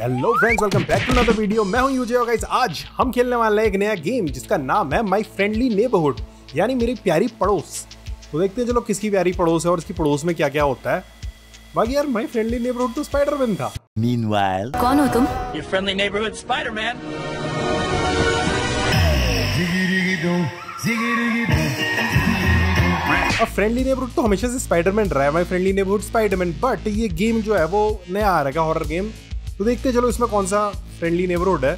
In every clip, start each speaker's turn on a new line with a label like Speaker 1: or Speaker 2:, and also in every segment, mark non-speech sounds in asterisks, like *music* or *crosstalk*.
Speaker 1: Hello friends welcome back to another video मैं हूं यूजे guys आज हम खेलने वाले हैं एक नया गेम जिसका नाम है माय फ्रेंडली नेबरहुड यानी मेरी प्यारी पड़ोस तो देखते हैं चलो किसकी प्यारी पड़ोस है और इसकी पड़ोस में क्या क्या होता है बाकी यार माय फ्रेंडली नेबरहुड तो स्पाइडरमैन था मीनवाइल कौन हो तुम योर फ्रेंडली नेबरहुड स्पाइडरमैन अब फ्रेंडली नेबरहुड तो हमेशा से स्पाइडरमैन रहा है my friendly neighbourhood Spiderman but ये गेम जो है वो नया आ रहा है हॉरर गेम तो देखते चलो इसमें कौन सा फ्रेंडली नेबरहुड है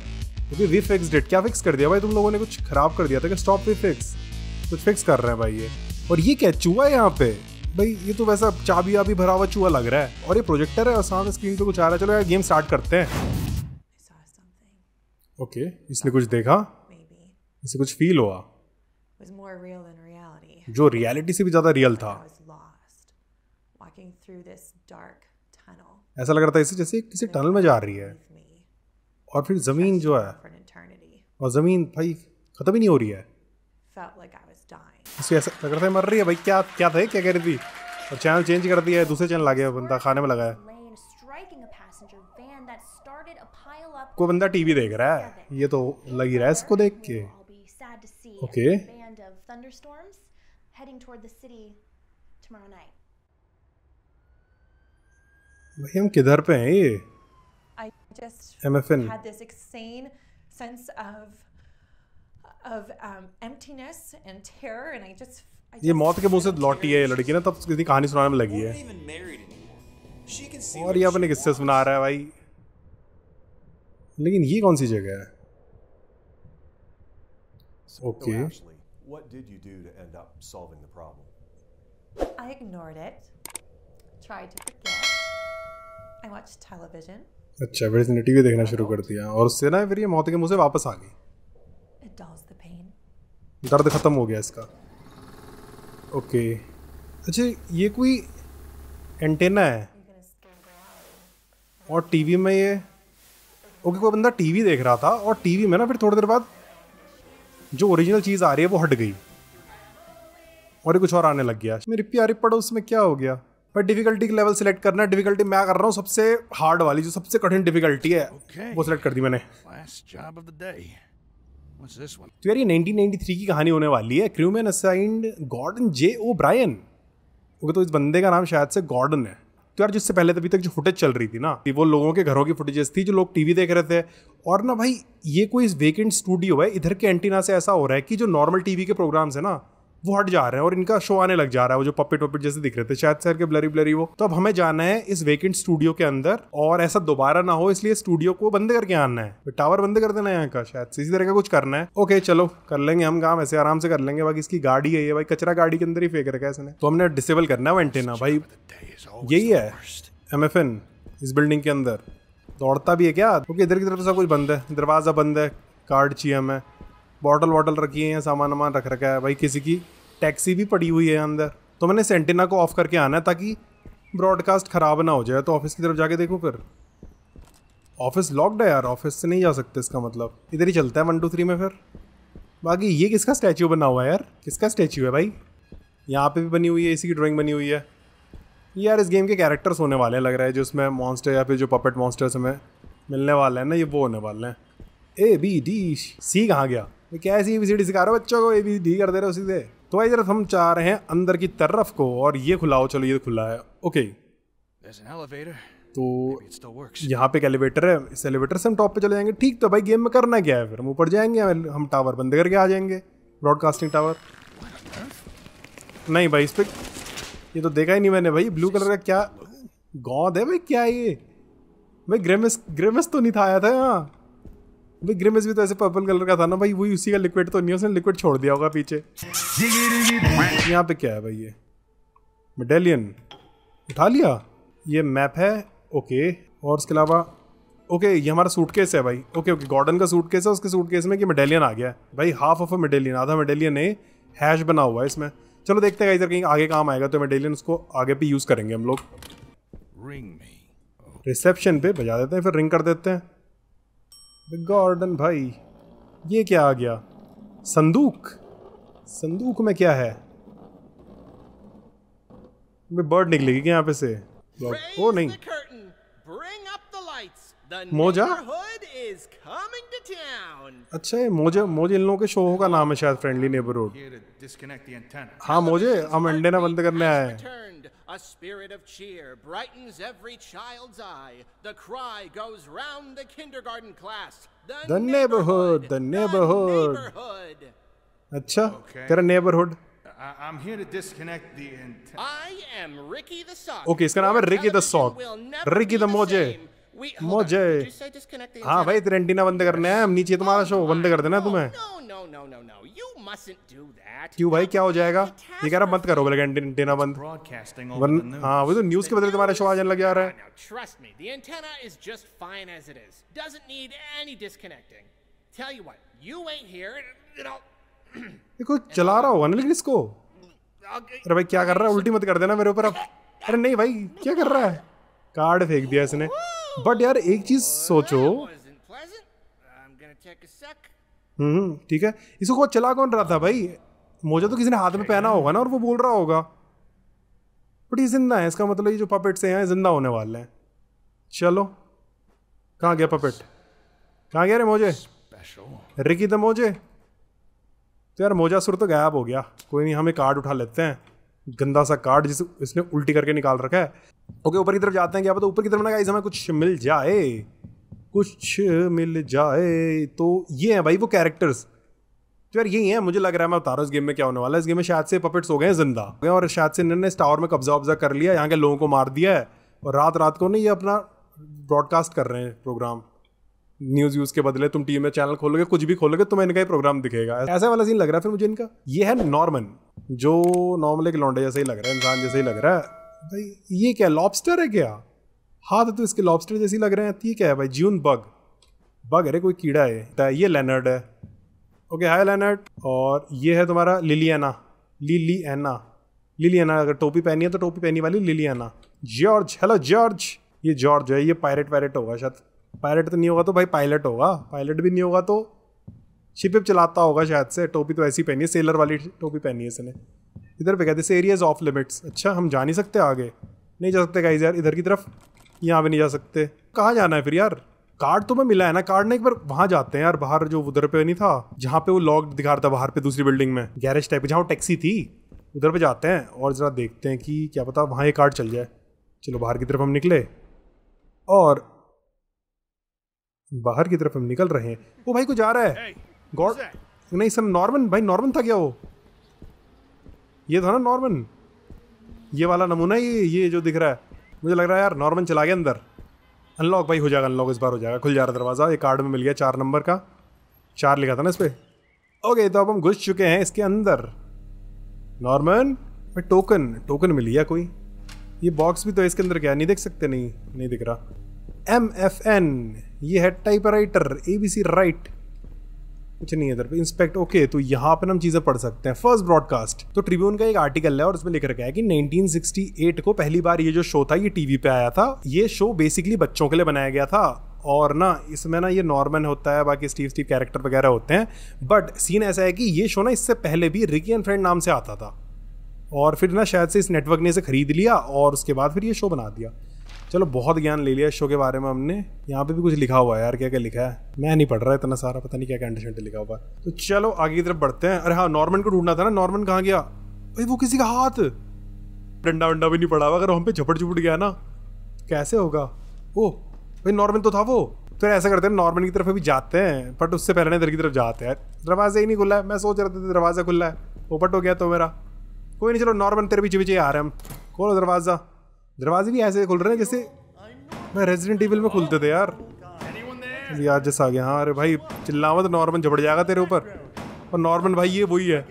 Speaker 1: क्योंकि वी फिक्स डिट क्या फिक्स कर दिया भाई तुम लोगों ने कुछ खराब कर दिया था कि स्टॉप वी फिक्स कुछ फिक्स कर रहे हैं भाई ये और ये क्या चूहा है यहाँ पे भाई ये तो वैसा चाबी वाबी भरा हुआ चूहा लग रहा है और ये प्रोजेक्टर है और सामने स्क्रीन पे कुछ आ रहा है चलो यार गेम स्टार्ट करते हैं ओके okay, इसने कुछ देखा इसे कुछ फील हुआ जो रियलिटी से भी ज़्यादा रियल था ऐसा लग रहा था इसे जैसे किसी टनल में जा रही है और फिर ज़मीन जो है और ज़मीन भाई ख़त्म ही नहीं हो रही है ऐसा लग रहा था मर रही है भाई क्या क्या था क्या कह रही थी और चैनल चेंज कर दिया है दूसरे चैनल आ गया बंदा खाने में लगा है को बंदा टीवी देख रहा है ये तो लग ही रहा है इसको देख के ओके okay. भाई हम किधर पे हैं ये ये मौत के मुंह से लौटी है ये लड़की ना तब इतनी कहानी सुनाने में लगी है और ये अपने किस्से सुना रहा है भाई लेकिन ये कौन सी जगह है okay What did you do to end up solving the problem? I ignored it. Tried to forget. I watch television अच्छा फिर इसने टीवी देखना शुरू कर दिया और उससे ना फिर ये मौत के मुंह से वापस आ गई दर्द खत्म हो गया इसका ओके okay. अच्छा ये कोई एंटेना है और टीवी में ये ओके okay, कोई बंदा टीवी देख रहा था और टीवी में ना फिर थोड़ी देर बाद जो ओरिजिनल चीज़ आ रही है वो हट गई और ये कुछ और आने लग गया मेरी प्यारी पड़ोस में क्या हो गया पर डिफिकल्टी लेवल सेलेक्ट करना है डिफिकल्टी मैं कर रहा हूँ सबसे हार्ड वाली जो सबसे कठिन डिफिकल्टी है okay. वो सिलेक्ट कर दी मैंने तो यार ये 1993 की कहानी होने वाली है crewman assigned Gordon J O'Brien okay तो इस बंदे का नाम शायद से गॉर्डन है तो यार जिससे पहले तभी तो तक जो फुटेज चल रही थी ना वो लोगों के घरों की फुटेजेस थी जो लोग टीवी देख रहे थे और ना भाई ये कोई वेकेंट स्टूडियो है इधर के एंटीना से ऐसा हो रहा है कि जो नॉर्मल टीवी के प्रोग्राम्स है ना वो हट जा रहे हैं और इनका शो आने लग जा रहा है वो जो पपेट वपेट जैसे दिख रहे थे शायद सर के ब्लरी ब्लरी वो तो अब हमें जाना है इस वेकेंट स्टूडियो के अंदर और ऐसा दोबारा ना हो इसलिए स्टूडियो को बंद करके आना है टावर बंद कर देना है यहाँ का शायद इसी तरह का कुछ करना है ओके चलो कर लेंगे हम काम ऐसे आराम से कर लेंगे बाकी इसकी गाड़ी है ये भाई कचरा गाड़ी के अंदर ही फेंक रखा है इसने तो हमने डिसेबल करना है एंटेना भाई यही है एम इस बिल्डिंग के अंदर दौड़ता भी है क्या ओके इधर की तरफ तो सब कुछ बंद है दरवाज़ा बंद है कार्ड चाहिए हमें बॉटल वॉटल रखी है या सामान वामान रख रखा है भाई किसी की टैक्सी भी पड़ी हुई है अंदर तो मैंने सेंटिना को ऑफ करके आना है ताकि ब्रॉडकास्ट ख़राब ना हो जाए तो ऑफिस की तरफ जाके देखो फिर ऑफिस लॉक्ड है यार ऑफिस से नहीं जा सकते इसका मतलब इधर ही चलता है वन टू थ्री में फिर बाकी ये किसका स्टैचू बना हुआ है यार किसका स्टैचू है भाई यहाँ पे भी बनी हुई है इसी की ड्राइंग बनी हुई है ये यार इस गेम के कैरेक्टर्स होने वाले हैं लग रहा है जो इसमें मॉन्स्टर या फिर जो पपेट मॉन्स्टर्स हमें मिलने वाले हैं ना ये वो होने वाले हैं ए बी डी सी कहाँ गया ये क्या ऐसी डी सिखा रहे हो बच्चों को ए डी कर दे रहे हो सीधे तो भाई जरा हम चाह रहे हैं अंदर की तरफ को और ये खुलाओ चलो ये खुला है ओके तो यहाँ पे एक एलिवेटर है इस एलिवेटर से हम टॉप पे चले जाएंगे ठीक तो भाई गेम में करना क्या है फिर हम ऊपर जाएंगे हम टावर बंद करके आ जाएंगे ब्रॉडकास्टिंग टावर नहीं भाई इस पर ये तो देखा ही नहीं मैंने भाई ब्लू कलर का क्या गौद है भाई क्या ये भाई ग्रेमिस ग्रेमिस तो नहीं था आया था यहाँ भाई ग्रिमिस भी तो ऐसे पर्पल कलर का था ना भाई वही उसी का लिक्विड तो नहीं उसने लिक्विड छोड़ दिया होगा पीछे यहाँ पे क्या है भाई ये मेडेलियन उठा लिया ये मैप है ओके और उसके अलावा ओके ये हमारा सूटकेस है भाई ओके ओके गॉर्डन का सूटकेस है उसके सूटकेस में कि मेडेलियन आ गया है भाई हाफ ऑफ अ मेडेलियन आधा मेडेलियन है हैश बना हुआ है इसमें चलो देखते हैं इधर कहीं आगे काम आएगा तो मेडेलियन उसको आगे भी यूज़ करेंगे हम लोग रिसेप्शन पे बजा देते हैं फिर रिंग कर देते हैं गार्डन भाई ये क्या आ गया संदूक संदूक में क्या है बर्ड निकलेगी क्या यहाँ पे से ओ नहीं मोजा अच्छा ये मोजे मोजे इन लोगों के शो का नाम है शायद फ्रेंडली नेबरहुड हाँ मोजे हम अंडे ना बंद करने आए A spirit of cheer brightens every child's eye. The cry goes round the kindergarten class. The, the neighborhood, neighborhood, the neighborhood. The okay. Tera neighborhood. I'm here to disconnect the antenna. I am Ricky the Sock. Okay, iska naam hai Ricky the Sock. Ricky the Moje. Moje. bhai, मोजे हाँ भाई तेरे antenna बंद करने हैं हम नीचे तुम्हारा show no, no, no, no. क्यों भाई क्या हो जाएगा ये कह रहा मत करो बोले एंटीना बंद वन हाँ वो तो न्यूज़ के बदले तुम्हारा शो आ जाने लग जा रहा है trust me the antenna is just fine as it is doesn't need any disconnecting tell you what you ain't hear you know देखो चला रहा होगा ना लेकिन इसको अरे भाई क्या कर रहा है उल्टी मत कर देना मेरे ऊपर अब अरे नहीं भाई क्या कर रहा है कार्ड फेंक दिया इसने बट यार एक चीज सोचो हम्म, ठीक है इसको चला कौन रहा था भाई मोजा तो किसी ने हाथ में पहना होगा ना और वो बोल रहा होगा बट ये जिंदा है इसका मतलब ये जो पपेट से हैं जिंदा होने वाले हैं चलो कहाँ गया पपेट कहाँ गया रे मोजे रिकी द मोजे तो यार मोजा सुर तो गायब हो गया कोई नहीं हमें कार्ड उठा लेते हैं गंदा सा कार्ड जिसे इसने उल्टी करके निकाल रखा है ओके ऊपर की तरफ जाते हैं क्या पता तो ऊपर की तरफ ना गाइस हमें कुछ मिल जाए कुछ मिल जाए तो ये है भाई वो कैरेक्टर्स तो यार यही है मुझे लग रहा है मैं बता रहा हूँ इस गेम में क्या होने वाला है इस गेम में शायद से पपेट्स हो गए हैं जिंदा हो गए और शायद से इन्होंने टावर में कब्जा वब्जा कर लिया यहाँ के लोगों को मार दिया है और रात रात को ना ये अपना ब्रॉडकास्ट कर रहे हैं प्रोग्राम न्यूज़ यूज़ के बदले तुम टीवी में चैनल खोलोगे कुछ भी खोलोगे तुम्हें इनका ही प्रोग्राम दिखेगा ऐसा वाला सीन लग रहा है फिर मुझे इनका ये है नॉर्मन जो नॉर्मल एक लौंडे जैसे ही लग रहा है इंसान जैसा ही लग रहा है भाई ये क्या लॉबस्टर है क्या हाथ तो इसके लॉबस्टर जैसी लग रहे हैं ये क्या है भाई जून बग बग अरे कोई कीड़ा है ये लेनर्ड है ओके हाय लेनर्ड और ये है तुम्हारा लिलियाना लिलियाना लिलियाना अगर टोपी पहनी है तो टोपी पहनी वाली लिलियाना जॉर्ज हेलो जॉर्ज ये जॉर्ज है ये पायरेट वायरेट होगा शायद पायलट तो नहीं होगा तो भाई पायलट होगा पायलट भी नहीं होगा तो शिप चलाता होगा शायद से टोपी तो ऐसी पहनी है सेलर वाली टोपी पहनी है इसने इधर पे कहते हैं एरियाज ऑफ लिमिट्स अच्छा हम जा नहीं सकते आगे नहीं जा सकते गाइज यार इधर की तरफ यहाँ पे नहीं जा सकते कहाँ जाना है फिर यार कार्ड तो मैं मिला है ना कार्ड ना एक बार वहां जाते हैं यार बाहर जो उधर पे नहीं था जहाँ पे वो लॉक दिखा रहा था बाहर पे दूसरी बिल्डिंग में गैरेज टाइप जहाँ वो टैक्सी थी उधर पे जाते हैं और ज़रा देखते हैं कि क्या पता वहाँ ये कार्ड चल जाए चलो बाहर की तरफ हम निकले और बाहर की तरफ हम निकल रहे हैं वो भाई को जा रहा है गॉड नहीं सर नॉर्मन भाई नॉर्मन था क्या वो ये था ना नॉर्मन ये वाला नमूना ये ये जो दिख रहा है मुझे लग रहा है यार नॉर्मल चला गया अंदर अनलॉक भाई हो जाएगा अनलॉक इस बार हो जाएगा खुल जा रहा दरवाज़ा एक कार्ड में मिल गया चार नंबर का चार लिखा था ना इस पर ओके तो अब हम घुस चुके हैं इसके अंदर नॉर्मन टोकन टोकन मिल गया कोई ये बॉक्स भी तो इसके अंदर क्या नहीं देख सकते नहीं नहीं दिख रहा एम एफ एन ये है typewriter A B C right कुछ नहीं है इधर पे इंस्पेक्ट ओके तो यहाँ पर हम चीज़ें पढ़ सकते हैं फर्स्ट ब्रॉडकास्ट तो ट्रिब्यून का एक आर्टिकल है और उसमें लिख रखा है कि 1968 को पहली बार ये जो शो था ये टीवी पे आया था ये शो बेसिकली बच्चों के लिए बनाया गया था और ना इसमें ना ये नॉर्मन होता है बाकी स्टीव स्टीव कैरेक्टर वगैरह होते हैं बट सीन ऐसा है कि ये शो ना इससे पहले भी रिकी एंड फ्रेंड नाम से आता था और फिर ना शायद से इस नेटवर्क ने इसे खरीद लिया और उसके बाद फिर ये शो बना दिया चलो बहुत ज्ञान ले लिया इस शो के बारे में हमने यहाँ पे भी कुछ लिखा हुआ है यार क्या क्या लिखा है मैं नहीं पढ़ रहा इतना सारा पता नहीं क्या क्या लिखा हुआ है तो चलो आगे की तरफ बढ़ते हैं अरे हाँ नॉर्मन को ढूंढना था ना नॉर्मन कहाँ गया भाई वो किसी का हाथ डंडा वंडा भी नहीं पड़ा हुआ अगर हम पे झपट झुपट गया ना कैसे होगा ओ भाई नॉर्मन तो था वो तो ऐसा करते हैं नॉर्मल की तरफ अभी जाते हैं बट उससे पहले ना इधर की तरफ जाते हैं दरवाजा ही नहीं खुला है मैं सोच रहा था दरवाज़ा खुला है ओपट हो गया तो मेरा कोई नहीं चलो नॉर्मल तेरे पीछे पीछे आ रहे हम खोलो दरवाज़ा दरवाजे भी ऐसे खुल रहे हैं जैसे मैं रेजिडेंट टेबल में खुलते थे यार यार जैसा आ गया हाँ अरे भाई चिल्लावा तो नॉर्मन झपड़ जाएगा तेरे ऊपर और नॉर्मन भाई ये वही है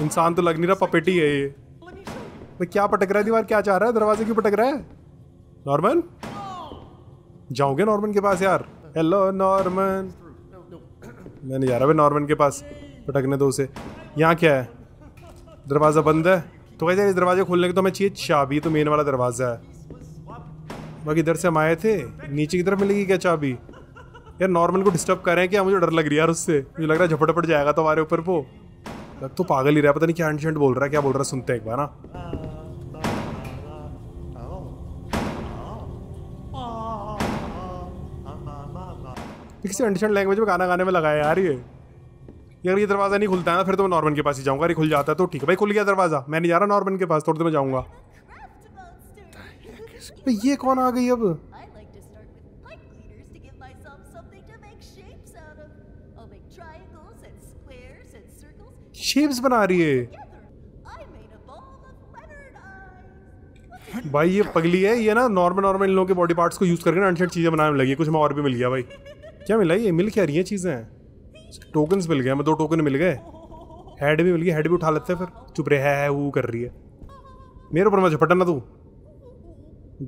Speaker 1: इंसान तो लग नहीं रहा पपेटी है ये भाई क्या पटक रहा है दीवार क्या चाह रहा है दरवाजे क्यों पटक रहा है नॉर्मन जाओगे नॉर्मन के पास यार हेलो नॉर्मन मैं नहीं जा रहा भाई नॉर्मन के पास पटकने दो उसे यहाँ क्या है दरवाज़ा बंद है तो कैसे इस दरवाजे खोलने के तो हमें चाहिए चाबी तो मेन वाला दरवाज़ा है बाकी इधर से हम आए थे नीचे की तरफ मिलेगी क्या चाबी यार नॉर्मल को डिस्टर्ब कर रहे हैं क्या मुझे डर लग रही है यार उससे मुझे लग रहा है झपटपट जाएगा तो हमारे ऊपर वो लग तो पागल ही रहा पता नहीं क्या एंड बोल रहा है क्या बोल रहा है सुनते एक बार ना किसी लैंग्वेज में गाना गाने में लगाया यार ये अगर ये दरवाज़ा नहीं खुलता है ना फिर तो मैं नॉर्मन के पास ही जाऊंगा अरे खुल जाता है तो ठीक है भाई खुल गया दरवाज़ा मैं नहीं जा रहा नॉर्मन के पास थोड़ी देर में जाऊंगा ये कौन आ गई अब शेप्स बना रही है भाई ये पगली है ये ना नॉर्मल नॉर्मल इन लोगों के बॉडी पार्ट्स को यूज़ करके ना अनशेड चीज़ें बनाने लगी कुछ में और भी मिल गया भाई क्या मिला ये मिल क्या रही है चीज़ें टोकन्स मिल गए हमें दो टोकन मिल गए हेड भी मिल गई हेड भी उठा लेते हैं फिर चुप रहे है वो कर रही है मेरे ऊपर मैं झपटा ना तू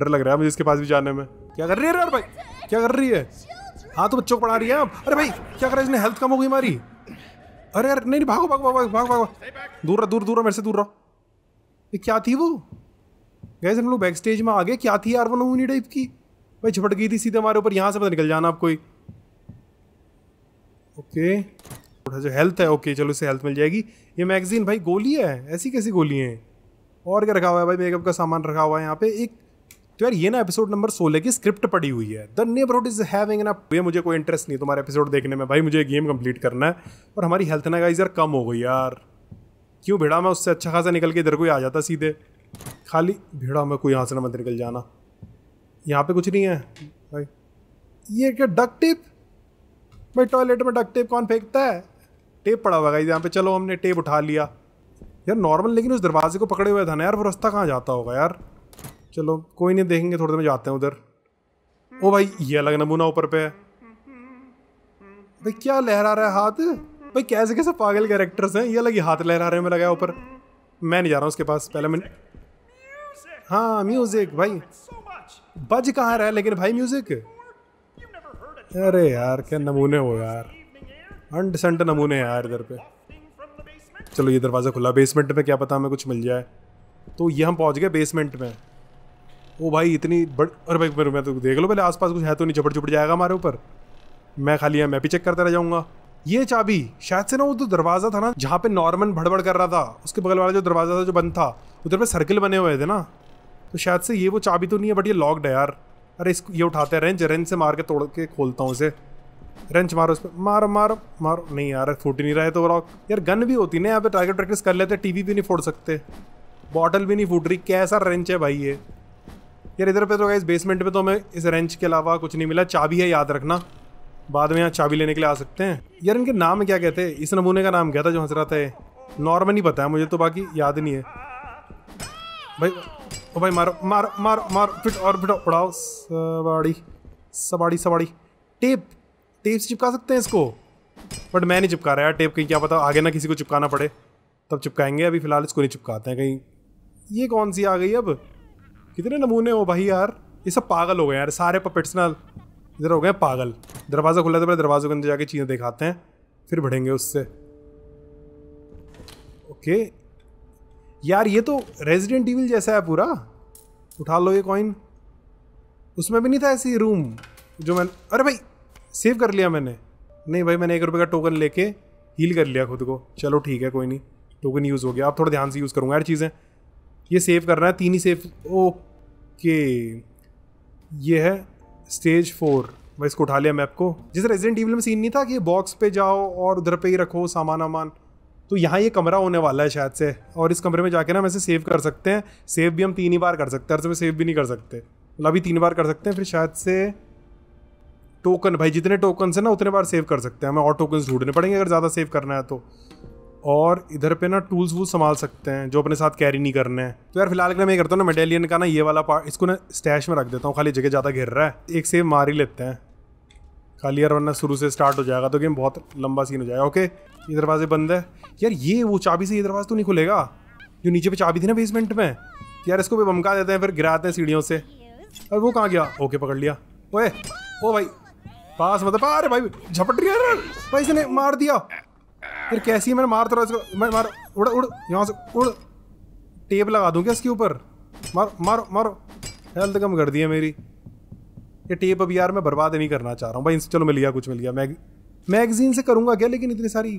Speaker 1: डर लग रहा है मुझे इसके पास भी जाने में क्या कर रही है यार भाई क्या कर रही है हाँ तो बच्चों को पढ़ा रही है आप अरे भाई क्या कर रहा है इसने हेल्थ कम हो गई हमारी अरे यार नहीं भागो भागो भागो भागो भागो दूर रहो दूर दूर रहो मेरे से दूर रहो ये क्या थी वो गए हम लोग बैक स्टेज में आ गए क्या थी यार वो नोनी टाइप की भाई झपट गई थी सीधे हमारे ऊपर यहाँ से पता निकल जाना आप कोई ओके थोड़ा जो हेल्थ है ओके चलो इससे हेल्थ मिल जाएगी ये मैगजीन भाई गोली है ऐसी कैसी गोली है और क्या रखा हुआ है भाई मेकअप का सामान रखा हुआ है यहाँ पे एक तो यार ये ना एपिसोड नंबर सोलह की स्क्रिप्ट पड़ी हुई है द नेबरहुड इज हैविंग ना ये मुझे कोई इंटरेस्ट नहीं तुम्हारे एपिसोड देखने में भाई मुझे गेम कंप्लीट करना है और हमारी हेल्थ ना गाइज यार कम हो गई यार क्यों भेड़ा मैं उससे अच्छा खासा निकल के इधर कोई आ जाता सीधे खाली भेड़ा मैं कोई यहाँ से ना मत निकल जाना यहाँ पे कुछ नहीं है भाई ये क्या डक टिप भाई टॉयलेट में डक टेप कौन फेंकता है टेप पड़ा हुआ यहाँ पे चलो हमने टेप उठा लिया यार नॉर्मल लेकिन उस दरवाजे को पकड़े हुए था ना यार वो रास्ता कहाँ जाता होगा यार चलो कोई नहीं देखेंगे थोड़ी देर में जाते हैं उधर ओ भाई ये अलग नमूना ऊपर पे है भाई क्या लहरा रहा है हाथ भाई कैसे कैसे पागल कैरेक्टर्स हैं ये अलग ही हाथ लहरा रहे हैं मैं लगाया ऊपर मैं नहीं जा रहा हूँ उसके पास पहले मैं हाँ म्यूज़िक भाई बज कहाँ रहा है लेकिन भाई म्यूज़िक अरे यार क्या नमूने हो यार अंट नमूने हैं यार इधर पे चलो ये दरवाज़ा खुला बेसमेंट में क्या पता हमें कुछ मिल जाए तो ये हम पहुंच गए बेसमेंट में ओ भाई इतनी बड़ अरे भाई पर मैं तो देख लो पहले आसपास कुछ है तो नहीं चपट चुपट जाएगा हमारे ऊपर मैं खाली मैं भी चेक करता रह जाऊँगा ये चाबी शायद से ना वो जो तो दरवाज़ा था ना जहाँ पे नॉर्मन भड़बड़ कर रहा था उसके बगल वाला जो दरवाज़ा था जो बंद था उधर पे सर्किल बने हुए थे ना तो शायद से ये वो चाबी तो नहीं है बट ये लॉकड है यार अरे इसको ये उठाते हैं रेंच रेंच से मार के तोड़ के खोलता हूँ इसे रेंच मारो इस पर मारो मारो मारो नहीं यार फूट ही नहीं रहे तो रॉक यार गन भी होती ना यहाँ पे टारगेट प्रैक्टिस कर लेते टीवी भी नहीं फोड़ सकते बॉटल भी नहीं फूट रही कैसा रेंच है भाई ये यार इधर पे तो गए इस बेसमेंट में तो हमें इस रेंच के अलावा कुछ नहीं मिला चाबी है याद रखना बाद में यहाँ चाबी लेने के लिए आ सकते हैं यार इनके नाम क्या कहते हैं इस नमूने का नाम क्या था जो हंस रहा था नॉर्मल ही पता है मुझे तो बाकी याद नहीं है भाई ओ भाई मारो मारो मारो मारो फिट और फिट उड़ाओ सबाड़ी सबाड़ी सबाड़ी टेप टेप से चिपका सकते हैं इसको बट मैं नहीं चिपका रहा यार टेप कहीं क्या पता आगे ना किसी को चिपकाना पड़े तब चिपकाएंगे अभी फ़िलहाल इसको नहीं चिपकाते हैं कहीं ये कौन सी आ गई अब कितने नमूने हो भाई यार ये सब पागल हो गए यार सारे पपेट्स ना इधर हो गए पागल दरवाज़ा खुला था पहले दरवाजे के अंदर जाके चीज़ें दिखाते हैं फिर बढ़ेंगे उससे ओके यार ये तो रेजिडेंट ईविल जैसा है पूरा उठा लो ये कॉइन उसमें भी नहीं था ऐसी रूम जो मैंने अरे भाई सेव कर लिया मैंने नहीं भाई मैंने एक रुपये का टोकन लेके हील कर लिया खुद को चलो ठीक है कोई नहीं टोकन यूज़ हो गया आप थोड़ा ध्यान से यूज़ करूँगा हर चीज़ें ये सेव करना है तीन ही सेव ओके ये है स्टेज फोर भाई इसको उठा लिया मैप को जिस रेजिडेंट ईविल में सीन नहीं था कि बॉक्स पे जाओ और उधर पे ही रखो सामान वामान तो यहाँ ये कमरा होने वाला है शायद से और इस कमरे में जाके ना हम ऐसे सेव कर सकते हैं सेव भी हम तीन ही बार कर सकते हैं हर में सेव भी नहीं कर सकते मतलब अभी तीन बार कर सकते हैं फिर शायद से टोकन भाई जितने टोकन से ना उतने बार सेव कर सकते हैं हमें और टोकन ढूंढने पड़ेंगे अगर ज़्यादा सेव करना है तो और इधर पे ना टूल्स वूल संभाल सकते हैं जो अपने साथ कैरी नहीं करने हैं तो यार फिलहाल मैं ये करता हूँ ना मेडेलियन का ना ये वाला पार्ट इसको ना स्टैश में रख देता हूँ खाली जगह ज़्यादा घिर रहा है एक सेव मार ही लेते हैं खाली यार वरना शुरू से स्टार्ट हो जाएगा तो गेम बहुत लंबा सीन हो जाएगा ओके ये दरवाजे बंद है यार ये वो चाबी से ये दरवाज़ा तो नहीं खुलेगा जो नीचे पे चाबी थी ना बेसमेंट में यार इसको भी बमका देते हैं फिर गिराते हैं सीढ़ियों से अरे वो कहाँ गया ओके पकड़ लिया ओए ओ भाई पास मतलब अरे भाई झपट रही है भाई इसने मार दिया फिर कैसी है मैंने मार तो इसको मैं मार उड़ उड़ यहाँ से उड़ टेप लगा दूँ क्या इसके ऊपर मारो मारो मारो हेल्थ कम कर दी है मेरी ये टेप अब यार मैं बर्बाद नहीं करना चाह रहा हूँ भाई चलो मैं लिया कुछ मिल गया मैग मैगजीन से करूँगा क्या लेकिन इतनी सारी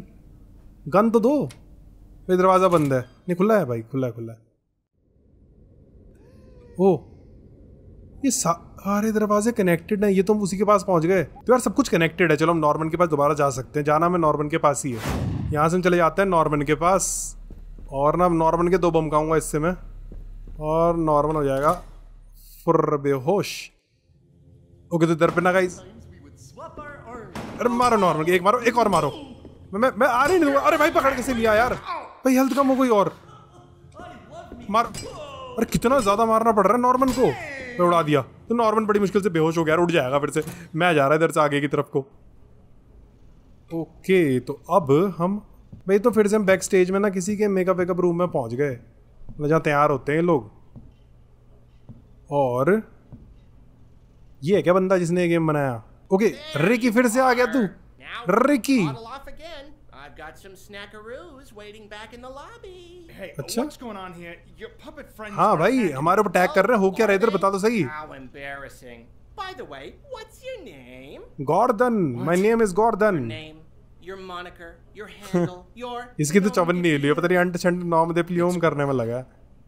Speaker 1: गन तो दो भाई दरवाज़ा बंद है नहीं खुला है भाई खुला है खुला है ओ ये सारे दरवाजे कनेक्टेड हैं ये तो हम उसी के पास पहुंच गए तो यार सब कुछ कनेक्टेड है चलो हम नॉर्मन के पास दोबारा जा सकते हैं जाना हमें नॉर्मन के पास ही है यहाँ से हम चले जाते हैं नॉर्मन के पास और ना नॉर्मन के दो बमकाऊंगा इससे मैं और नॉर्मन हो जाएगा फुर्र बेहोश ओके तो दर पे ना गाइस अरे मारो नॉर्मल एक मारो एक और मारो मैं मैं आ रही नहीं दूंगा अरे भाई पकड़ कैसे लिया यार भाई हेल्थ कम हो गई और मार अरे कितना ज़्यादा मारना पड़ रहा है नॉर्मन को मैं उड़ा दिया तो नॉर्मन बड़ी मुश्किल से बेहोश हो गया उड़ जाएगा फिर से मैं जा रहा इधर से आगे की तरफ को ओके तो अब हम भाई तो फिर से हम बैक स्टेज में ना किसी के मेकअप वेकअप रूम में पहुंच गए मतलब जहाँ तैयार होते हैं लोग और ये क्या बंदा जिसने गेम बनाया ओके रिकी फिर से आ गया तू Ricky got some snackaroos waiting back in the lobby. Hey, अच्छा? what's going on here? Your puppet friends. हाँ भाई, हमारे ऊपर टैग कर रहे हैं. हो क्या रहा है इधर बता दो सही. How embarrassing. By the way, what's your name? Gordon. What? My name is Gordon. Your name, your moniker, your handle, your. इसकी तो चवन नहीं लियो. पता नहीं अंट छंट नाम दे प्लियोम करने में लगा.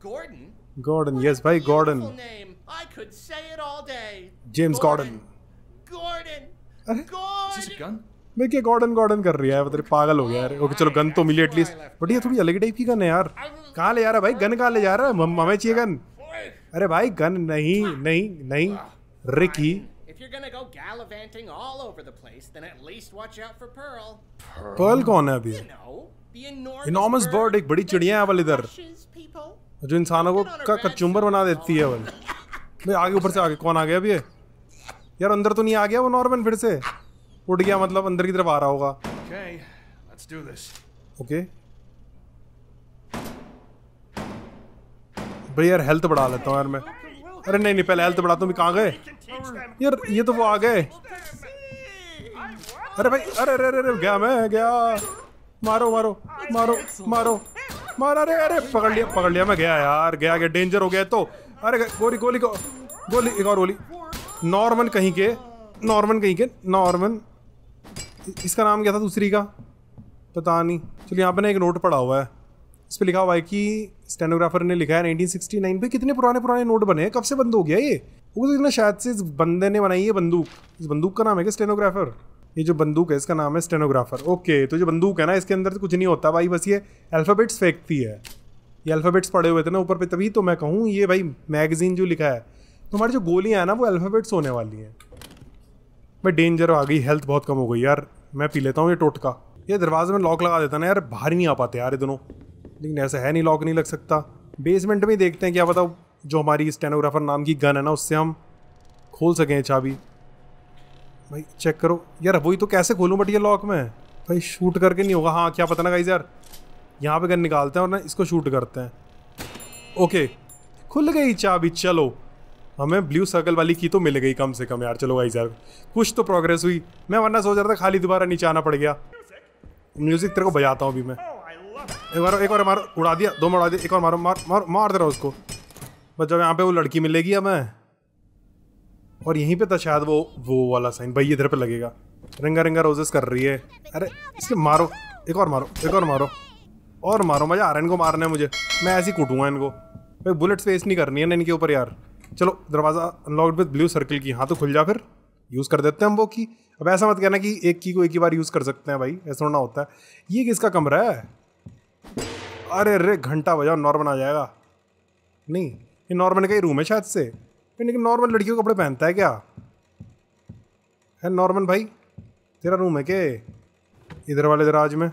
Speaker 1: Gordon. Gordon. Yes, भाई Gordon. Name. I could say it all day. James Gordon Gordon मैं क्या गॉर्डन गॉर्डन कर रही है तेरे पागल हो गया ओके चलो गन तो oh, मिली एटलीस्ट बट ये थोड़ी अलग टाइप की गन है यार कहाँ ले जा रहा है भाई गन कहाँ ले जा रहा है हमें चाहिए गन अरे भाई गन नहीं नहीं नहीं रिकी पर्ल कौन है अभी? इनॉमस बर्ड एक बड़ी चिड़िया है वाली इधर जो इंसानों को का कचुम्बर बना देती है वाली *laughs* आगे ऊपर से आगे कौन आ गया अभी यार अंदर तो नहीं आ गया वो नॉर्मल फिर से उड़ गया मतलब अंदर की तरफ आ रहा होगा ओके भाई यार हेल्थ बढ़ा लेता हूँ यार मैं अरे नहीं नहीं पहले हेल्थ बढ़ाता हूँ कहाँ गए यार ये तो वो आ गए अरे भाई अरे अरे अरे, अरे गया मैं गया मारो मारो मारो मारो मारा अरे अरे पकड़ लिया पकड़ लिया मैं गया यार गया गया डेंजर हो गया तो अरे गोली गोली गोली एक और गोली नॉर्मन कहीं के नॉर्मन कहीं के नॉर्मन इसका नाम क्या था दूसरी का पता नहीं चलिए यहाँ पर ना एक नोट पड़ा हुआ है इस पर लिखा हुआ है कि स्टेनोग्राफर ने लिखा है 1969 भाई कितने पुराने पुराने नोट बने हैं कब से बंद हो गया ये वो तो इतना शायद से इस बंदे ने बनाई है बंदूक इस बंदूक का नाम है क्या स्टेनोग्राफर ये जो बंदूक है इसका नाम है स्टेनोग्राफर ओके तो जो बंदूक है ना इसके अंदर तो कुछ नहीं होता भाई बस ये अल्फ़ाबेट्स फेंकती है ये अल्फ़ाबेट्स पड़े हुए थे ना ऊपर पे तभी तो मैं कहूँ ये भाई मैगज़ीन जो लिखा है तुम्हारी जो गोलियाँ हैं ना वो अल्फ़ाबेट्स होने वाली हैं भाई डेंजर आ गई हेल्थ बहुत कम हो गई यार मैं पी लेता हूँ ये टोटका ये दरवाजे में लॉक लगा देता ना यार बाहर ही नहीं आ पाते यार ये दोनों लेकिन ऐसा है नहीं लॉक नहीं लग सकता बेसमेंट में देखते हैं क्या बताओ जो हमारी स्टेनोग्राफर नाम की गन है ना उससे हम खोल सकें चाबी भाई चेक करो यार वही तो कैसे खोलूँ बट ये लॉक में भाई शूट करके नहीं होगा हाँ क्या पता ना गाइज यार यहाँ पे गन निकालते हैं और ना इसको शूट करते हैं ओके खुल गई चाबी चलो हमें ब्लू सर्कल वाली की तो मिल गई कम से कम यार चलो भाई यार कुछ तो प्रोग्रेस हुई मैं वरना सोच रहा था खाली दोबारा नीचे आना पड़ गया म्यूजिक तेरे को बजाता हूँ अभी मैं एक बार एक बार मारो उड़ा दिया दो मार दिया एक बार मारो मार मार मार दे रहा उसको बस जब यहाँ पे वो लड़की मिलेगी हमें और यहीं पे था तो शायद वो वो वाला साइन भाई इधर पे लगेगा रंगा रंगा रोजेस कर रही है अरे इसे मारो एक और मारो एक और मारो और मारो मजा आ रहा है इनको मारना है मुझे मैं ऐसे ही कूटूंगा इनको भाई बुलेट फेस नहीं करनी है ना इनके ऊपर यार चलो दरवाज़ा अनलॉक्ड विद ब्लू सर्किल की हाँ तो खुल जा फिर यूज़ कर देते हैं हम वो की अब ऐसा मत कहना कि एक की को एक ही बार यूज़ कर सकते हैं भाई ऐसा होना होता है ये किसका कमरा है अरे अरे घंटा बजाओ नॉर्मल आ जाएगा नहीं ये नॉर्मल का ही रूम है शायद से लेकिन नॉर्मल लड़कियों कपड़े पहनता है क्या है नॉर्मल भाई तेरा रूम है के इधर वाले दराज में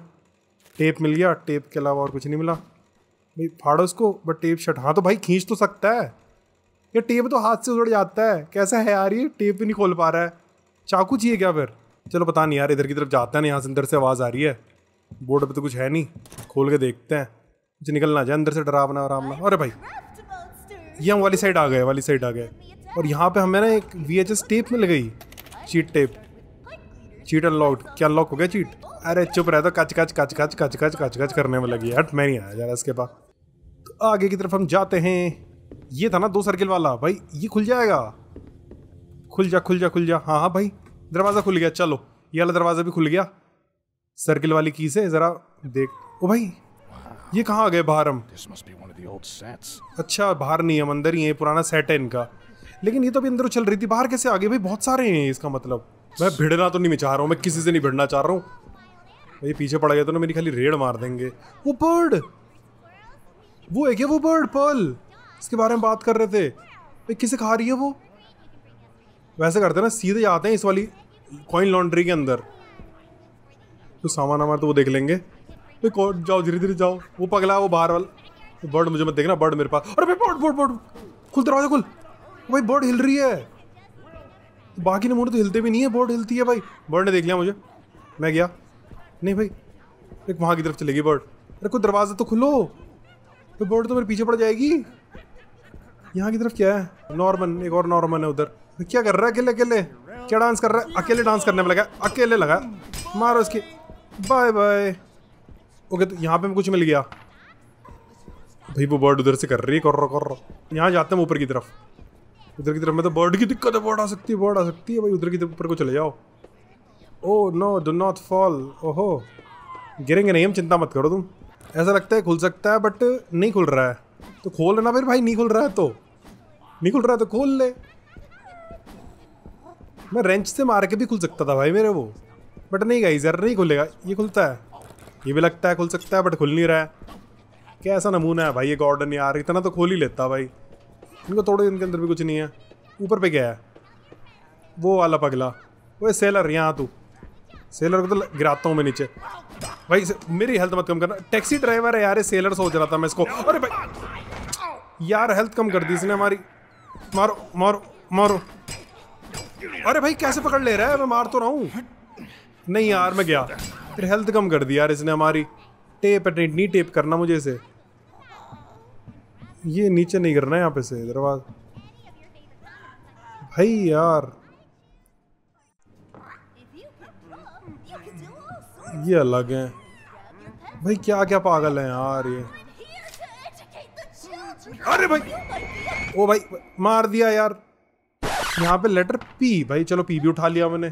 Speaker 1: टेप मिल गया टेप के अलावा और कुछ नहीं मिला भाई फाड़ो उसको बट टेप शर्ट हाँ तो भाई खींच तो सकता है ये टेप तो हाथ से उड़ जाता है कैसा है यार ये टेप भी तो नहीं खोल पा रहा है चाकू चाहिए क्या फिर चलो पता नहीं यार इधर की तरफ जाता है ना यहाँ से अंदर से आवाज़ आ रही है बोर्ड पर तो कुछ है नहीं खोल के देखते हैं कुछ निकल ना जाए अंदर से डरावना आराम अरे भाई ये हम वाली साइड आ गए वाली साइड आ गए और यहाँ पे हमें ना एक वी टेप मिल गई चीट टेप चीट अनलॉक्ड क्या अनलॉक हो गया चीट अरे चुप रहा तो कच कच कच कच कच कच कच कच करने में लगी हट मैं नहीं आया जा रहा इसके पास तो आगे की तरफ हम जाते हैं ये था ना दो सर्किल वाला भाई ये खुल जाएगा खुल जा खुल जा खुल जा हाँ हाँ भाई दरवाज़ा खुल गया चलो ये वाला दरवाज़ा भी खुल गया सर्किल वाली की से ज़रा देख ओ भाई ये कहाँ आ गए बाहर हम अच्छा बाहर नहीं हम अंदर ही है पुराना सेट है इनका लेकिन ये तो अभी अंदर चल रही थी बाहर कैसे आ गए भाई बहुत सारे हैं इसका मतलब मैं भिड़ना तो नहीं चाह रहा हूँ मैं किसी से नहीं भिड़ना चाह रहा हूँ भाई पीछे पड़ गया तो ना मेरी खाली रेड मार देंगे वो बर्ड वो है क्या वो बर्ड पर्ल इसके बारे में बात कर रहे थे किसे खा रही है वो वैसे करते हैं ना सीधे जाते हैं इस वाली कॉइन लॉन्ड्री के अंदर तो सामान हमारा तो वो देख लेंगे तो जाओ धीरे धीरे जाओ वो पगला वो बाहर वाला बर्ड मुझे मत देखना बर्ड मेरे पास अरे भाई बर्ड बर्ड बर्ड खुल दरवाजा खुल भाई बर्ड हिल रही है बाकी ने मोड़े तो हिलते भी नहीं है बर्ड हिलती है भाई बर्ड ने देख लिया मुझे मैं गया नहीं भाई एक वहाँ की तरफ चलेगी बर्ड अरे कोई दरवाज़ा तो खुलो तो बर्ड तो मेरे पीछे पड़ जाएगी यहाँ की तरफ क्या है नॉर्मन एक और नॉर्मन है उधर तो क्या कर रहा है अकेले अकेले क्या डांस कर रहा है अकेले डांस करने में लगा अकेले लगा मारो इसकी बाय बाय ओके तो यहाँ पे कुछ मिल गया भाई वो बर्ड उधर से कर रही है कर रो कर यहाँ जाते हैं ऊपर की तरफ उधर की तरफ में तो बर्ड की दिक्कत है बर्ड आ सकती है बर्ड आ सकती है भाई उधर की तरफ ऊपर को चले जाओ oh no do not fall ओहो गिरेंगे नहीं हम चिंता मत करो तुम ऐसा लगता है खुल सकता है बट नहीं खुल रहा है तो खोल ना फिर भाई नहीं खुल रहा है तो नहीं खुल रहा है तो खोल ले मैं रेंच से मार के भी खुल सकता था भाई मेरे वो बट नहीं गई जर नहीं खुलेगा ये खुलता है ये भी लगता है खुल सकता है बट खुल नहीं रहा है क्या ऐसा नमूना है भाई ये गार्डन यार इतना तो खोल ही लेता भाई इनको थोड़े दिन के अंदर भी कुछ नहीं है ऊपर पे गया है वो वाला पगला वो सेलर यहाँ तू सेलर को तो गिराता हूँ मैं नीचे भाई मेरी हेल्थ मत कम करना टैक्सी ड्राइवर है यार सेलर सोच रहा था मैं इसको अरे भाई यार हेल्थ कम कर दी इसने हमारी मारो मारो मारो अरे भाई कैसे पकड़ ले रहा है मैं मार तो रहा हूँ नहीं यार मैं गया फिर हेल्थ कम कर दी यार इसने हमारी टेप नहीं टेप करना मुझे इसे ये नीचे नहीं करना है यहाँ पे से दरवाज भाई यार ये अलग है भाई क्या क्या पागल है यार ये अरे भाई ओ भाई मार दिया यार यहाँ पे लेटर पी भाई चलो पी भी उठा लिया मैंने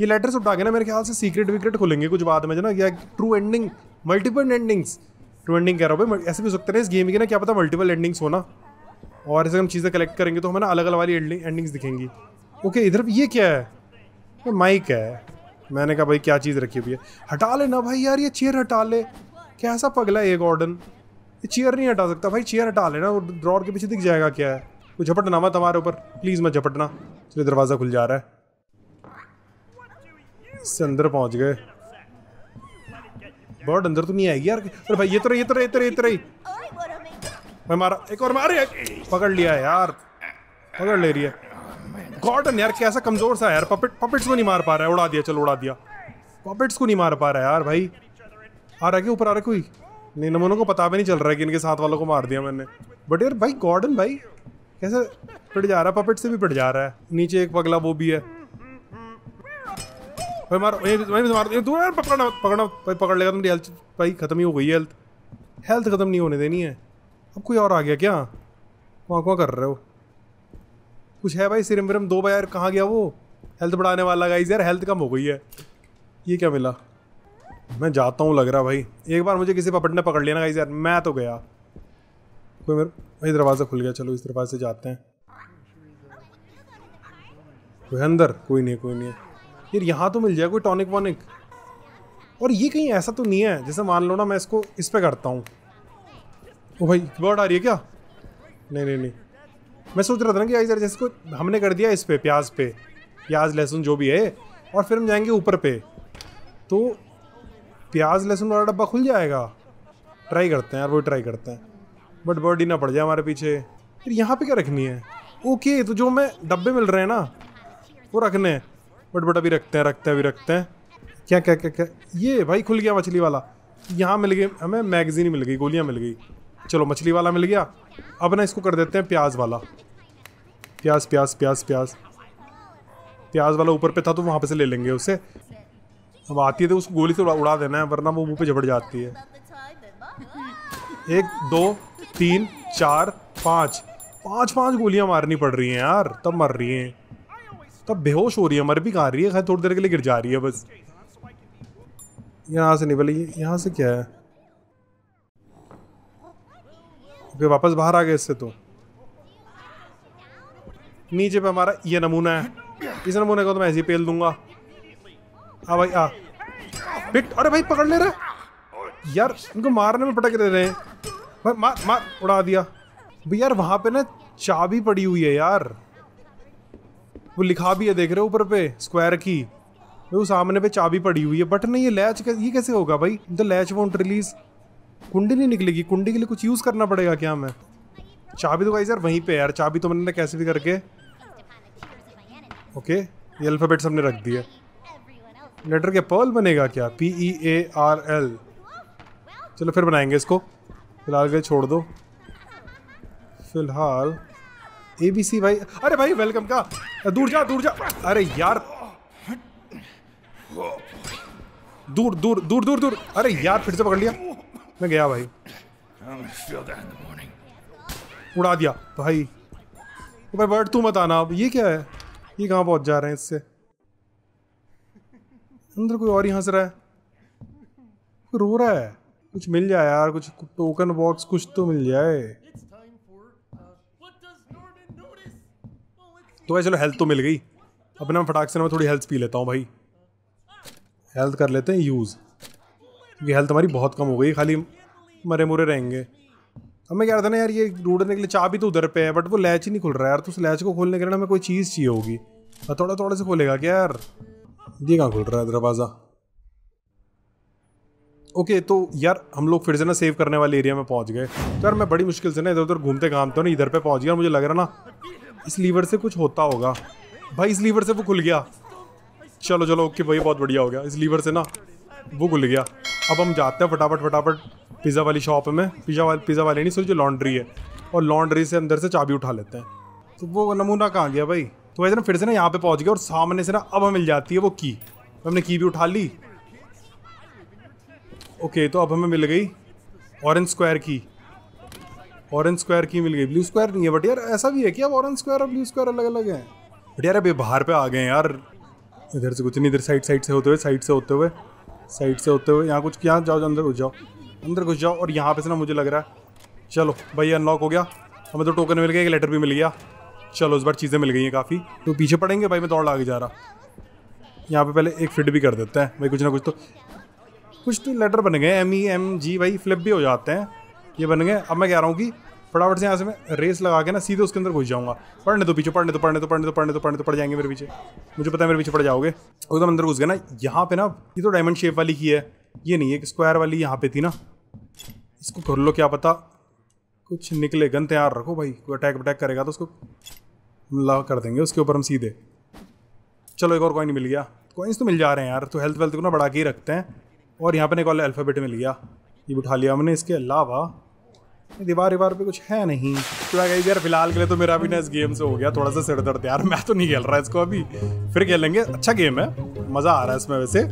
Speaker 1: ये लेटर्स उठा के ना मेरे ख्याल से सीक्रेट विक्रेट खुलेंगे कुछ बाद में ना या true ending multiple endings true ending कह रहा हूँ भाई ऐसे भी सकते हैं इस गेम की ना क्या पता मल्टीपल एंडिंग्स होना और ऐसे हम चीज़ें कलेक्ट करेंगे तो हमें ना अलग अलग वाली एंडिंग्स दिखेंगी ओके इधर ये क्या है माइक है मैंने कहा भाई क्या चीज़ रखी हुई है हटा ले ना भाई यार ये चेयर हटा ले कैसा पगला है ये गॉर्डन चेयर नहीं हटा सकता भाई चेयर हटा लेना और ड्रॉर के पीछे दिख जाएगा क्या है वो झपटना मत हमारे ऊपर प्लीज़ मत झपटना चलिए दरवाज़ा खुल जा रहा है इससे अंदर पहुँच गए बर्ड अंदर तो नहीं आएगी यार अरे भाई ये तो रही ये तो रही ये तो रही ये तो रही भाई मारा एक और मारे पकड़ लिया है यार पकड़ ले रही है गॉर्डन यार कैसा कमज़ोर सा है यार पपेट पपेट्स को नहीं मार पा रहा है उड़ा दिया चलो उड़ा दिया पपेट्स को नहीं मार पा रहा है यार भाई आ रहा है क्या ऊपर आ रहा है कोई नहीं नमोनों को पता भी नहीं चल रहा है कि इनके साथ वालों को मार दिया मैंने बट यार भाई गॉर्डन भाई कैसे पिट जा रहा है पपेट से भी पिट जा रहा है नीचे एक पगला वो भी है भाई मार मार तू यार पकड़ना पकड़ना भाई पकड़ लेगा तुम्हारी तो हेल्थ भाई ख़त्म ही हो गई हेल्थ हेल्थ ख़त्म नहीं होने देनी है अब कोई और आ गया क्या वहाँ कहाँ कर रहे हो कुछ है भाई सिरम विरम दो बार यार कहाँ गया वो हेल्थ बढ़ाने वाला गाइज यार हेल्थ कम हो गई है ये क्या मिला मैं जाता हूँ लग रहा भाई एक बार मुझे किसी पपट ने पकड़ लिया ना गाइस यार मैं तो गया कोई मेरे भाई दरवाज़ा खुल गया चलो इस दरवाजे से जाते हैं कोई अंदर कोई नहीं कोई नहीं यार यहाँ तो मिल जाए कोई टॉनिक वॉनिक और ये कहीं ऐसा तो नहीं है जैसे मान लो ना मैं इसको इस पर करता हूँ ओ भाई बर्ड आ रही है क्या नहीं नहीं नहीं मैं सोच रहा था ना कि यार जैसे को हमने कर दिया इस पर प्याज पे प्याज लहसुन जो भी है और फिर हम जाएंगे ऊपर पे तो प्याज लहसुन वाला डब्बा खुल जाएगा ट्राई करते हैं यार वो ट्राई करते हैं बट बर्डी ना पड़ जाए हमारे पीछे फिर यहाँ पे क्या रखनी है ओके तो जो हमें डब्बे मिल रहे हैं ना वो रखने हैं बट बट अभी रखते हैं रखते हैं अभी रखते हैं क्या क्या क्या क्या ये भाई खुल गया मछली वाला यहाँ मिल गई हमें मैगजीन मिल गई गोलियाँ मिल गई चलो मछली वाला मिल गया अब ना इसको कर देते हैं प्याज वाला प्याज प्याज प्याज प्याज प्याज वाला ऊपर पे था तो वहाँ पे से ले लेंगे उसे अब आती है तो उसको गोली से उड़ा, उड़ा देना है वरना वो मुंह पे झपड़ जाती है एक दो तीन चार पाँच पाँच पाँच गोलियां मारनी पड़ रही हैं यार तब मर रही हैं तब बेहोश हो रही है मर भी कहाँ रही है खैर थोड़ी देर के लिए गिर जा रही है बस यहाँ से नहीं बोले यहाँ से क्या है ओके वापस बाहर आ गए इससे तो नीचे पे हमारा ये नमूना है इस नमूने को तो मैं ऐसे ही पेल दूंगा हाँ भाई आ हाँ। पिट अरे भाई पकड़ ले रहा यार इनको मारने में पटक दे रहे हैं भाई मार मार उड़ा दिया भाई यार वहाँ पे ना चाबी पड़ी हुई है यार वो लिखा भी है देख रहे हो ऊपर पे स्क्वायर की वो सामने पे चाबी पड़ी हुई है बट नहीं ये लैच ये कैसे होगा भाई द लैच वोंट रिलीज कुंडी नहीं निकलेगी कुंडी के लिए कुछ यूज़ करना पड़ेगा क्या मैं चाबी तो भाई यार वहीं पे यार चाबी तो मैंने कैसे भी करके ओके ये अल्फ़ाबेट सबने रख दिया लेटर के पर्ल बनेगा क्या P E A R L चलो फिर बनाएंगे इसको फिलहाल के छोड़ दो फिलहाल ए बी सी भाई अरे भाई वेलकम का दूर जा दूर जा अरे यार दूर दूर दूर दूर दूर अरे यार फिर से पकड़ लिया मैं गया भाई उड़ा दिया भाई भाई बर्ड तू मत आना अब ये क्या है ये कहाँ पहुँच जा रहे हैं इससे अंदर कोई और ही हंस रहा है रो रहा है कुछ मिल जाए यार कुछ टोकन बॉक्स कुछ तो मिल जाए तो भाई चलो हेल्थ तो मिल गई अपने मैं फटाक से मैं थोड़ी हेल्थ पी लेता हूँ भाई हेल्थ कर लेते हैं यूज़ क्योंकि हेल्थ हमारी बहुत कम हो गई खाली मरे मुरे रहेंगे अब मैं कह रहा था ना यार ये ढूंढने के लिए चाबी तो उधर पे है बट वो लैच ही नहीं खुल रहा है यार तो उस लैच को खोलने के लिए ना हमें कोई चीज़ चाहिए होगी थोड़ा थोड़ा से खोलेगा क्या यार देखा कहाँ खुल रहा है दरवाज़ा ओके तो यार हम लोग फिर से ना सेव करने वाले एरिया में पहुंच गए तो यार मैं बड़ी मुश्किल से ना इधर उधर घूमते घामते तो ना इधर पे पहुंच गया मुझे लग रहा ना इस लीवर से कुछ होता होगा भाई इस लीवर से वो खुल गया चलो चलो ओके भाई बहुत बढ़िया हो गया इस लीवर से ना वो खुल गया अब हम जाते हैं फटाफट फटाफट पिज़्ज़ा वाली शॉप में पिज़्ज़ा वाले पिज़्ज़ा वाले नहीं सोचिए जो लॉन्ड्री है और लॉन्ड्री से अंदर से चाबी उठा लेते हैं तो वो नमूना कहाँ गया भाई तो वैसे ना फिर से ना यहाँ पे पहुँच गया और सामने से ना अब हमें मिल जाती है वो की तो हमने की भी उठा ली ओके तो अब हमें मिल गई ऑरेंज स्क्वायर की ऑरेंज स्क्वायर की मिल गई ब्लू स्क्वायर नहीं है बट यार ऐसा भी है कि अब ऑरेंज स्क्वायर और ब्लू स्क्वायर अलग अलग हैं बट यार अभी बाहर पे आ गए यार इधर से कुछ नहीं इधर साइड साइड से होते हुए साइड से होते हुए साइड से होते हुए यहाँ कुछ यहाँ जाओ अंदर घुस जाओ अंदर घुस जाओ और यहाँ पे से ना मुझे लग रहा है चलो भाई अनलॉक हो गया हमें तो टोकन मिल गया एक लेटर भी मिल गया चलो इस बार चीज़ें मिल गई हैं काफ़ी तो पीछे पड़ेंगे भाई मैं दौड़ आगे जा रहा यहाँ पे पहले एक फिट भी कर देते हैं भाई कुछ ना कुछ तो कुछ तो लेटर बन गए एम ई एम जी भाई फ्लिप भी हो जाते हैं ये बन गए अब मैं कह रहा हूँ कि फटाफट से यहाँ से मैं रेस लगा के ना सीधे उसके अंदर घुस जाऊँगा पढ़ने दो पीछे पढ़ने दो पढ़ने तो पढ़ने तो पढ़ने तो पढ़ने तो पड़ जाएंगे मेरे पीछे मुझे पता है मेरे पीछे पड़ जाओगे एकदम अंदर घुस गए ना यहाँ पे ना ये तो डायमंड शेप वाली की है ये नहीं है स्क्वायर वाली यहाँ पे थी ना इसको खोल लो क्या पता कुछ निकले गन तैयार रखो भाई कोई अटैक वटैक करेगा तो उसको ला कर देंगे उसके ऊपर हम सीधे चलो एक और कॉइन मिल गया कॉइन्स तो मिल जा रहे हैं यार तो हेल्थ वेल्थ को ना बढ़ा के ही रखते हैं और यहाँ पर एक और अल्फ़ाबेट मिल गया ये बिठा लिया हमने इसके अलावा दीवार दीवार पे कुछ है नहीं तो यार फिलहाल के लिए तो मेरा भी ना इस गेम से हो गया थोड़ा सा सिर दर्द यार मैं तो नहीं खेल रहा इसको अभी फिर खेलेंगे अच्छा गेम है मज़ा आ रहा है इसमें वैसे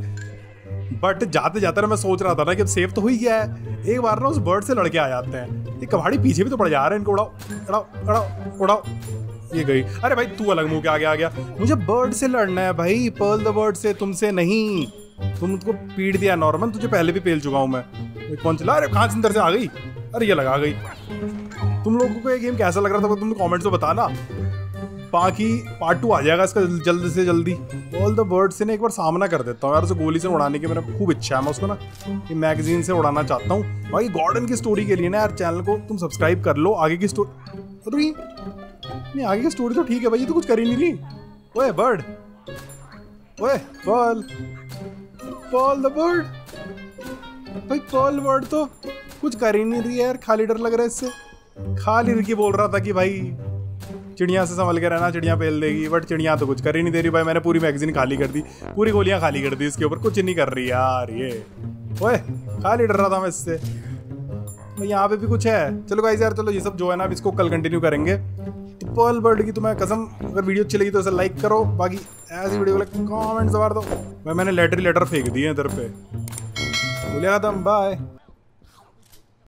Speaker 1: बट जाते जाते ना मैं सोच रहा था ना कि अब सेफ तो हो ही गया है एक बार ना उस बर्ड से लड़के आ जाते हैं ये कबाड़ी पीछे भी तो पड़ जा रहे हैं इनको उड़ाओ उड़ाओ उड़ाओ उड़ाओ ये गई अरे भाई तू अलग मुंह के आगे आ गया मुझे बर्ड से लड़ना है भाई पर्ल द बर्ड से तुमसे नहीं तुमको पीट दिया नॉर्मल तुझे पहले भी पेल चुका हूँ मैं कौन चला अरे कहा अंदर से आ गई अरे ये लगा गई तुम लोगों को ये गेम कैसा लग रहा था तुम कमेंट्स में बताना बाकी पार्ट टू आ जाएगा इसका जल्द से जल्दी ऑल द बर्ड से ना एक बार सामना कर देता हूँ यार उसे गोली से उड़ाने की मेरा खूब इच्छा है मैं उसको ना कि मैगजीन से उड़ाना चाहता हूँ बाकी गॉर्डन की स्टोरी के लिए ना यार चैनल को तुम सब्सक्राइब कर लो आगे की स्टोरी नहीं आगे की स्टोरी तो ठीक है भाई ये तो कुछ कर ही नहीं रही ओए बर्ड ओए पॉल पॉल द बर्ड भाई पॉल बर्ड तो कुछ कर ही नहीं रही है यार खाली डर लग रहा है इससे खाली रिकी बोल रहा था कि भाई चिड़िया से संभल के रहना चिड़िया पेल देगी बट चिड़िया तो कुछ कर ही नहीं दे रही भाई मैंने पूरी मैगजीन खाली कर दी पूरी गोलियां खाली कर दी इसके ऊपर कुछ नहीं कर रही यार ये ओए खाली डर रहा था मैं इससे भाई यहाँ पे भी कुछ है चलो भाई यार चलो ये सब जो है ना अब इसको कल कंटिन्यू करेंगे पर्ल बर्ड की तुम्हें कसम अगर वीडियो अच्छी लगी तो उसे लाइक करो बाकी ऐसी वीडियो को कमेंट्स दबा दो भाई मैंने लेटर लेटर फेंक दिए इधर पे बोलिया खत्म बाय